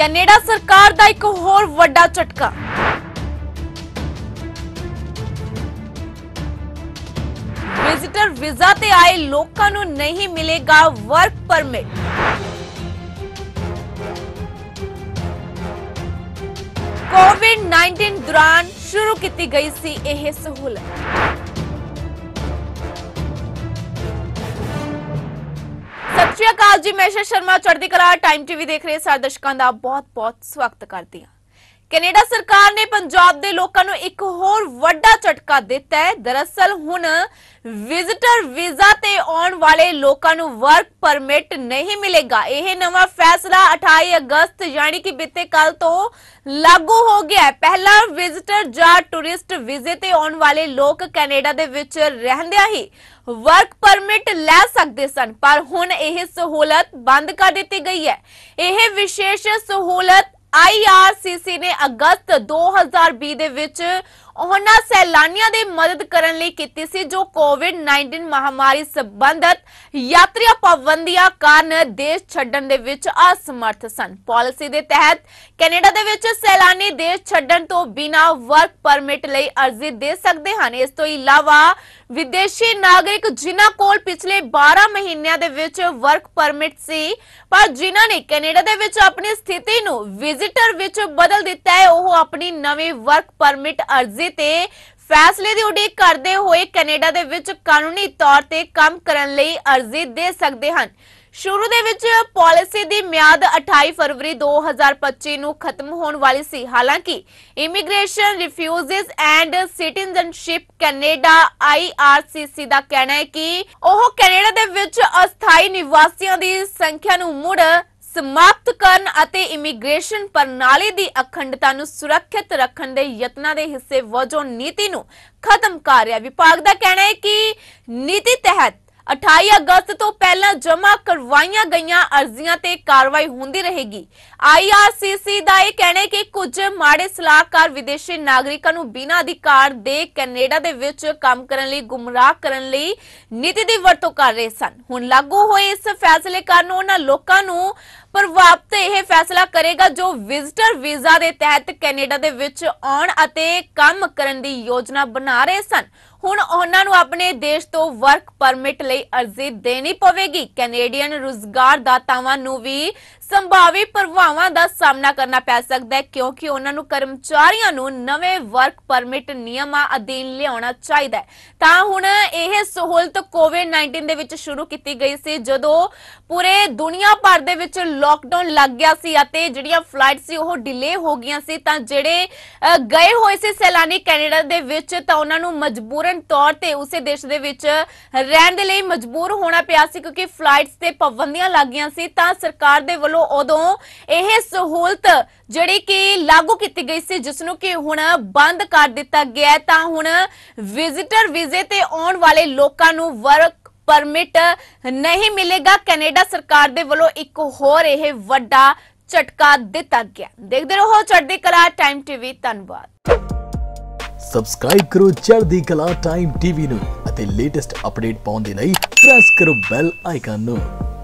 Canada ਸਰਕਾਰ ਦਾ ਇੱਕ ਹੋਰ ਵੱਡਾ ਝਟਕਾ ਵਿਜ਼ਿਟਰ ਵੀਜ਼ਾ ਤੇ ਆਏ ਲੋਕਾਂ ਨੂੰ ਨਹੀਂ ਮਿਲੇਗਾ ਵਰਕ ਪਰਮਿਟ ਕੋਵਿਡ-19 ਦੌਰਾਨ ਸ਼ੁਰੂ ਕੀਤੀ ਗਈ ਸੀ ਇਹ ਸਹੂਲਤ ਸਤਿ ਸ਼੍ਰੀ ਅਕਾਲ ਜੀ ਮੈਂ ਸ਼ਰਮਾ ਚੜ੍ਹਦੀ ਕਲਾ ਟਾਈਮ ਟੀਵੀ ਦੇਖ ਰਹੇ ਸਾਰੇ ਦਰਸ਼ਕਾਂ ਦਾ ਬਹੁਤ-ਬਹੁਤ ਸਵਾਗਤ ਕਰਦੀ ਹਾਂ ਕੈਨੇਡਾ ਸਰਕਾਰ ਨੇ ਪੰਜਾਬ ਦੇ ਲੋਕਾਂ ਨੂੰ ਇੱਕ ਹੋਰ ਵੱਡਾ ਝਟਕਾ ਦਿੱਤਾ ਹੈ ਦਰਅਸਲ ਹੁਣ ਵਿਜ਼ਿਟਰ ਵੀਜ਼ਾ ਤੇ ਆਉਣ ਵਾਲੇ ਲੋਕਾਂ ਨੂੰ ਵਰਕ ਪਰਮਿਟ ਨਹੀਂ ਮਿਲੇਗਾ ਇਹ ਨਵਾਂ ਫੈਸਲਾ 28 ਅਗਸਤ ਯਾਨੀ ਕਿ ਬੀਤੇ ਕੱਲ ਤੋਂ ਲਾਗੂ ਹੋ ਗਿਆ ਹੈ ਪਹਿਲਾਂ ਵਿਜ਼ਿਟਰ ਜਾਂ ਟੂਰਿਸਟ ਵੀਜ਼ੇ ਤੇ ਆਉਣ ਵਾਲੇ ਲੋਕ ਕੈਨੇਡਾ ਦੇ ਵਿੱਚ ਰਹਿੰਦਿਆਂ ਹੀ ਵਰਕ ਪਰਮਿਟ ਲੈ ਸਕਦੇ ਸਨ ਪਰ ਹੁਣ ਇਹ ਸਹੂਲਤ ਬੰਦ ਕਰ ਦਿੱਤੀ ਗਈ ਹੈ ਇਹ ਵਿਸ਼ੇਸ਼ ਸਹੂਲਤ ਆਈਆਰਸੀਸੀ ਨੇ ਅਗਸਤ 2020 ਦੇ ਵਿੱਚ ਉਹਨਾਂ ਸੈਲਾਨੀਆਂ ਦੀ ਮਦਦ ਕਰਨ ਲਈ ਕੀਤੀ ਸੀ ਜੋ ਕੋਵਿਡ-19 ਮਹਾਮਾਰੀ ਸੰਬੰਧਤ ਯਾਤਰੀਆ ਪਾਬੰਦੀਆਂ ਕਾਰਨ ਦੇਸ਼ ਛੱਡਣ ਦੇ ਵਿੱਚ ਅਸਮਰਥ ਸਨ ਪਾਲਿਸੀ ਦੇ ਤਹਿਤ ਕੈਨੇਡਾ ਦੇ ਵਿੱਚ ਸੈਲਾਨੀ ਦੇਸ਼ ਛੱਡਣ ਤੋਂ ਬਿਨਾ ਵਰਕ ਪਰਮਿਟ ਲਈ ਅਰਜ਼ੀ ਦੇ ਸਕਦੇ ਹਨ ਇਸ ਤੋਂ ਇਲਾਵਾ ਵਿਦੇਸ਼ੀ ਨਾਗਰਿਕ ਜਿਨ੍ਹਾਂ ਕੋਲ ਪਿਛਲੇ 12 ਮਹੀਨਿਆਂ ਦੇ ਵਿੱਚ ਵਰਕ ਪਰਮਿਟ ਸੀ ਪਰ ਜਿਨ੍ਹਾਂ ਨੇ ਕੈਨੇਡਾ ਦੇ ਵਿੱਚ ਆਪਣੀ ਸਥਿਤੀ ਨੂੰ ਵਿਜ਼ਿਟਰ ਵਿੱਚ ਬਦਲ ਦਿੱਤਾ ਹੈ ਉਹ ਆਪਣੀ ਨਵੀਂ ਵਰਕ ਪਰਮਿਟ ਅਰਜ਼ੀ ਅਰਜ਼ੀ ਤੇ ਫੈਸਲੇ ਦੀ ਉਡੀਕ ਕਰਦੇ ਹੋਏ ਕੈਨੇਡਾ ਦੇ ਵਿੱਚ ਕਾਨੂੰਨੀ ਤੌਰ ਤੇ ਕੰਮ ਕਰਨ ਲਈ ਅਰਜ਼ੀ ਦੇ ਸਕਦੇ ਹਨ ਸ਼ੁਰੂ ਦੇ ਵਿੱਚ ਪਾਲਿਸੀ ਦੀ ਮਿਆਦ 28 ਫਰਵਰੀ 2025 ਨੂੰ ਖਤਮ ਹੋਣ ਵਾਲੀ ਸੀ ਹਾਲਾਂਕਿ immigration refugees and citizenship Canada IRCC ਦਾ ਕਹਿਣਾ ਹੈ ਕਿ ਉਹ ਕੈਨੇਡਾ ਦੇ ਵਿੱਚ ਅਸਥਾਈ ਨਿਵਾਸੀਆਂ ਦੀ ਸੰਖਿਆ ਨੂੰ ਮੁੜ ਸਮਾਪਤ ਕਰਨ ਅਤੇ ਇਮੀਗ੍ਰੇਸ਼ਨ ਪ੍ਰਣਾਲੀ ਦੀ ਅਖੰਡਤਾ ਨੂੰ ਸੁਰੱਖਿਅਤ ਰੱਖਣ ਦੇ ਯਤਨਾਂ ਦੇ ਹਿੱਸੇ ਵਜੋਂ ਨੀਤੀ ਨੂੰ ਖਤਮ ਕਰ ਰਿਹਾ ਵਿਭਾਗ ਦਾ ਕਹਿਣਾ ਹੈ ਕਿ ਨੀਤੀ ਤਹਿਤ 28 ਅਗਸਤ ਤੋਂ ਪਹਿਲਾਂ ਜਮ੍ਹਾਂ ਕਰਵਾਈਆਂ ਗਈਆਂ ਅਰਜ਼ੀਆਂ ਤੇ ਕਾਰਵਾਈ ਹੁੰਦੀ ਰਹੇਗੀ ਆਈਆਰਸੀਸੀ ਦਾ ਇਹ ਕਹਿਣਾ ਹੈ ਕਿ ਕੁਝ ਮਾੜੇ ਸਲਾਹਕਾਰ ਵਿਦੇਸ਼ੀ ਨਾਗਰਿਕਾਂ ਨੂੰ ਬਿਨਾਂ ਅਧਿਕਾਰ ਦੇ ਕੈਨੇਡਾ ਦੇ ਵਿੱਚ ਕੰਮ ਕਰਨ ਲਈ ਗੁੰਮਰਾਹ ਕਰਨ ਲਈ ਨੀਤੀ ਦੀ ਵਰਤੋਂ ਕਰ ਰਹੇ ਸਨ ਹੁਣ ਲਾਗੂ ਹੋਏ ਇਸ ਫੈਸਲੇ ਕਾਰਨ ਉਹਨਾਂ ਲੋਕਾਂ ਨੂੰ ਪ੍ਰਭਾਵ ਤੇ ਇਹ ਫੈਸਲਾ ਕਰੇਗਾ ਜੋ ਵਿਜ਼ਟਰ ਵੀਜ਼ਾ ਦੇ ਤਹਿਤ ਕੈਨੇਡਾ ਦੇ ਵਿੱਚ ਆਉਣ ਅਤੇ ਕੰਮ ਕਰਨ ਦੀ ਯੋਜਨਾ ਬਣਾ ਰਹੇ ਸਨ ਹੁਣ ਉਹਨਾਂ ਨੂੰ ਆਪਣੇ ਦੇਸ਼ ਤੋਂ ਵਰਕ ਪਰਮਿਟ ਲਈ ਅਰਜ਼ੀ ਦੇਣੀ ਪਵੇਗੀ ਕੈਨੇਡੀਅਨ ਦਾਤਾਵਾਂ ਨੂੰ ਵੀ ਸੰਭਾਵੀ ਪ੍ਰਭਾਵਾਂ ਦਾ ਸਾਹਮਣਾ ਕਰਨਾ ਪੈ ਸਕਦਾ ਹੈ ਕਿਉਂਕਿ ਉਹਨਾਂ ਨੂੰ ਕਰਮਚਾਰੀਆਂ ਨੂੰ ਨਵੇਂ ਵਰਕ ਪਰਮਿਟ ਨਿਯਮਾਂ ਅਧੀਨ ਲਿਆਉਣਾ ਚਾਹੀਦਾ ਹੈ ਤਾਂ ਹੁਣ ਇਹ ਸਹੂਲਤ ਕੋਵਿਡ-19 ਦੇ ਵਿੱਚ ਸ਼ੁਰੂ ਕੀਤੀ ਗਈ ਸੀ ਜਦੋਂ ਪੂਰੇ ਦੁਨੀਆ ਭਰ ਦੇ ਵਿੱਚ ਲਾਕਡਾਊਨ ਲੱਗ ਗਿਆ ਸੀ ਅਤੇ ਜਿਹੜੀਆਂ ਫਲਾਈਟ ਸੀ ਉਹ ਡਿਲੇ ਹੋ ਗਈਆਂ ਸੀ ਤਾਂ ਜਿਹੜੇ ਗਏ ਹੋਏ ਸੀ ਸੈਲਾਨੀ ਕੈਨੇਡਾ ਦੇ ਵਿੱਚ ਤਾਂ ਉਹਨਾਂ ਨੂੰ ਮਜਬੂਰਨ ਤੌਰ ਤੇ ਉਸੇ ਦੇਸ਼ ਦੇ ਵਿੱਚ ਰਹਿਣ ਦੇ ਲਈ ਮਜਬੂਰ ਹੋਣਾ ਪਿਆ ਸੀ ਕਿਉਂਕਿ ਫਲਾਈਟਸ ਤੇ ਪਾਬੰਦੀਆਂ ਲੱਗੀਆਂ ਸੀ ਤਾਂ ਸਰਕਾਰ ਦੇ ਵੱਲੋਂ ਉਦੋਂ ਇਹ ਸਹੂਲਤ ਜਿਹੜੀ ਕਿ ਲਾਗੂ ਕੀਤੀ ਗਈ ਸੀ ਜਿਸ ਨੂੰ ਕਿ ਹੁਣ ਬੰਦ ਕਰ ਦਿੱਤਾ ਗਿਆ ਤਾਂ ਹੁਣ ਵਿਜ਼ਿਟਰ ਵੀਜ਼ੇ ਤੇ ਆਉਣ ਵਾਲੇ ਲੋਕ ਲੋਕਾਂ ਨੂੰ ਵਰਕ ਪਰਮਿਟ ਨਹੀਂ ਮਿਲੇਗਾ ਕੈਨੇਡਾ ਸਰਕਾਰ ਦੇ ਵੱਲੋਂ ਇੱਕ ਹੋਰ ਇਹ ਵੱਡਾ ਝਟਕਾ ਦਿੱਤਾ ਗਿਆ ਦੇਖਦੇ ਰਹੋ ਚੜ੍ਹਦੀ ਕਲਾ ਟਾਈਮ ਟੀਵੀ ਧੰਨਵਾਦ ਸਬਸਕ੍ਰਾਈਬ ਕਰੋ ਚੜ੍ਹਦੀ ਕਲਾ ਟਾਈਮ ਟੀਵੀ ਨੂੰ ਅਤੇ ਲੇਟੈਸਟ ਅਪਡੇਟ ਪਾਉਣ ਦੇ ਲਈ ਪ੍ਰੈਸ ਕਰੋ ਬੈਲ ਆਈਕਨ ਨੂੰ